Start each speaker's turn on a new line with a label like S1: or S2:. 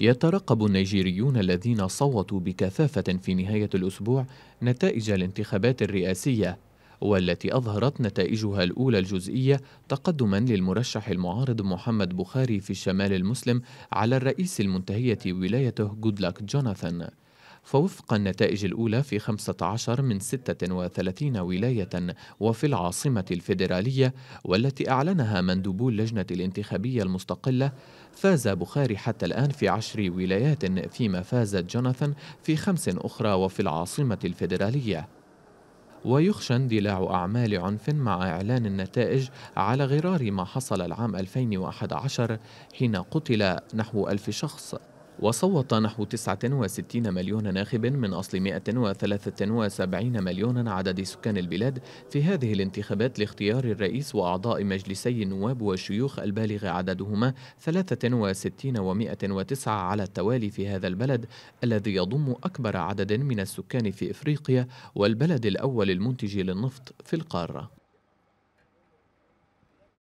S1: يترقب النيجيريون الذين صوتوا بكثافة في نهاية الأسبوع نتائج الانتخابات الرئاسية والتي أظهرت نتائجها الأولى الجزئية تقدما للمرشح المعارض محمد بخاري في الشمال المسلم على الرئيس المنتهية ولايته جودلاك جوناثان فوفق النتائج الأولى في 15 من 36 ولاية وفي العاصمة الفيدرالية والتي أعلنها مندوبو اللجنة الانتخابية المستقلة فاز بخاري حتى الآن في عشر ولايات فيما فازت جوناثان في خمس أخرى وفي العاصمة الفيدرالية ويخشى اندلاع أعمال عنف مع إعلان النتائج على غرار ما حصل العام 2011 حين قتل نحو ألف شخص وصوت نحو 69 مليون ناخب من أصل 173 مليون عدد سكان البلاد في هذه الانتخابات لاختيار الرئيس وأعضاء مجلسي النواب والشيوخ البالغ عددهما 63 و109 على التوالي في هذا البلد الذي يضم أكبر عدد من السكان في إفريقيا والبلد الأول المنتج للنفط في القارة